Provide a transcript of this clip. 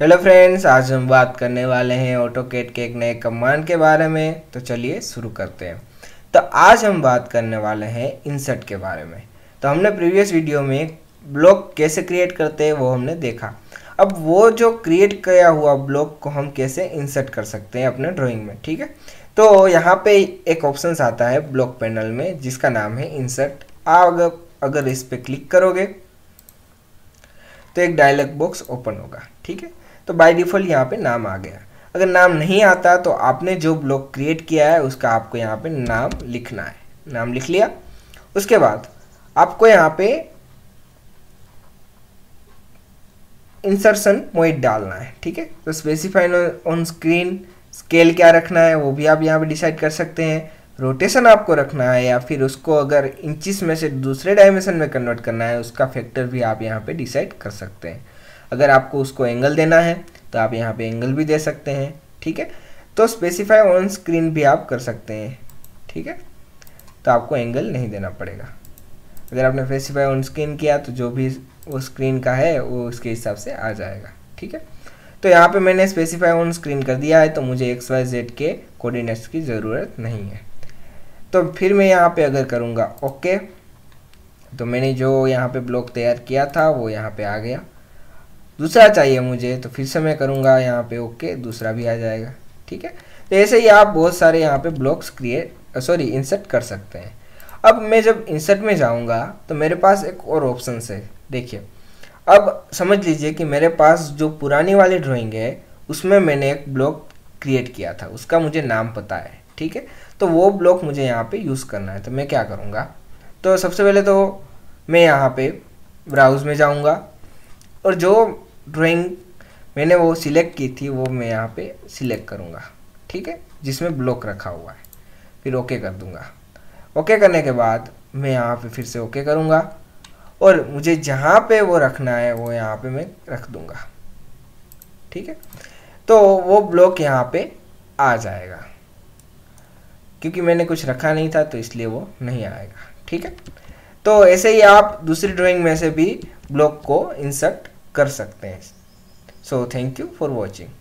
hello friends आज हम बात करने वाले हैं ऑटोकेट के एक नए कमांड के बारे में तो चलिए शुरू करते हैं तो आज हम बात करने वाले हैं इंसर्ट के बारे में तो हमने प्रीवियस वीडियो में ब्लॉक कैसे क्रिएट करते हैं वो हमने देखा अब वो जो क्रिएट किया हुआ ब्लॉक को हम कैसे इंसर्ट कर सकते हैं अपने ड्राइंग में ठीक है तो यहाँ पे एक ऑप्शन आता है ब्लॉक पैनल में जिसका नाम है इंसर्ट आप अगर अगर इस पर क्लिक करोगे तो एक डायलॉग बॉक्स ओपन होगा ठीक है तो बाय डिफ़ॉल्ट यहाँ पे नाम आ गया अगर नाम नहीं आता तो आपने जो ब्लॉक क्रिएट किया है उसका आपको यहाँ पे नाम लिखना है नाम लिख लिया उसके बाद आपको यहाँ पे इंसर्शन पॉइंट डालना है ठीक है तो स्पेसिफाइन ऑन स्क्रीन स्केल क्या रखना है वो भी आप यहाँ पे डिसाइड कर सकते हैं रोटेशन आपको रखना है या फिर उसको अगर इंचिस में से दूसरे डायमेंशन में कन्वर्ट करना है उसका फैक्टर भी आप यहाँ पे डिसाइड कर सकते हैं अगर आपको उसको एंगल देना है तो आप यहाँ पे एंगल भी दे सकते हैं ठीक है तो स्पेसिफाई ऑन स्क्रीन भी आप कर सकते हैं ठीक है तो आपको एंगल नहीं देना पड़ेगा अगर आपने स्पेसिफाई ऑन स्क्रीन किया तो जो भी वो स्क्रीन का है वो उसके हिसाब से आ जाएगा ठीक है तो यहाँ पे मैंने स्पेसिफाई ऑन स्क्रीन कर दिया है तो मुझे एक्स वाई जेड के कोऑर्डिनेट्स की ज़रूरत नहीं है तो फिर मैं यहाँ पे अगर करूँगा ओके तो मैंने जो यहाँ पे ब्लॉक तैयार किया था वो यहाँ पे आ गया दूसरा चाहिए मुझे तो फिर से मैं करूँगा यहाँ पे ओके दूसरा भी आ जाएगा ठीक है तो ऐसे ही आप बहुत सारे यहाँ पे ब्लॉक्स क्रिएट सॉरी इंसर्ट कर सकते हैं अब मैं जब इंसर्ट में जाऊँगा तो मेरे पास एक और ऑप्शन है देखिए अब समझ लीजिए कि मेरे पास जो पुरानी वाली ड्राइंग है उसमें मैंने एक ब्लॉक क्रिएट किया था उसका मुझे नाम पता है ठीक है तो वो ब्लॉक मुझे यहाँ पे यूज़ करना है तो मैं क्या करूँगा तो सबसे पहले तो मैं यहाँ पे ब्राउज़ में जाऊँगा और जो ड्राइंग मैंने वो सिलेक्ट की थी वो मैं यहाँ पे सिलेक्ट करूँगा ठीक है जिसमें ब्लॉक रखा हुआ है फिर ओके कर दूँगा ओके करने के बाद मैं यहाँ पे फिर से ओके करूँगा और मुझे जहाँ पे वो रखना है वो यहाँ पे मैं रख दूँगा ठीक है तो वो ब्लॉक यहाँ पे आ जाएगा क्योंकि मैंने कुछ रखा नहीं था तो इसलिए वो नहीं आएगा ठीक है तो ऐसे ही आप दूसरी ड्राइंग में से भी ब्लॉक को इंसर्ट कर सकते हैं so thank you for watching